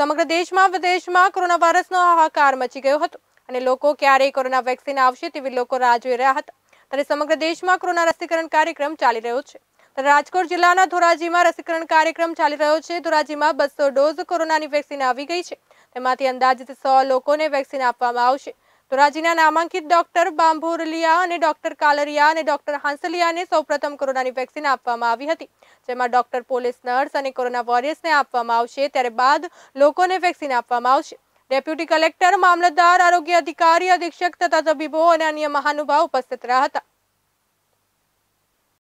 સમગ્ર દેશમાં વિદેશમાં કોરોના વાયરસનો હાહાકાર મચી ગયો હતો અને લોકો ક્યારે કોરોના વેક્સિન આવશે તેવી લોકો રાહ જોઈ રહ્યા હતા ત્યારે સમગ્ર દેશમાં કોરોના રસીકરણ કાર્યક્રમ ચાલી રહ્યો છે રાજકોટ જિલ્લાના ધોરાજીમાં રસીકરણ કાર્યક્રમ ચાલી રહ્યો છે ધોરાજીમાં બસો ડોઝ કોરોનાની વેક્સિન આવી ગઈ છે તેમાંથી અંદાજિત સો લોકોને વેક્સિન આપવામાં આવશે તો ધોરાજીના નામાંકિત ડોક્ટર બાંભોરલિયા અને ડોક્ટર કાલરિયા અને ડોક્ટર હાંસલિયાને સૌપ્રથમ કોરોનાની વેક્સિન આપવામાં આવી હતી જેમાં ડોક્ટર પોલીસ નર્સ અને કોરોના વોરિયર્સને આપવામાં આવશે ત્યારે બાદ લોકોને વેક્સિન આપવામાં આવશે ડેપ્યુટી કલેક્ટર મામલતદાર આરોગ્ય અધિકારી અધિક્ષક તથા તબીબો અને અન્ય મહાનુભાવ ઉપસ્થિત રહ્યા હતા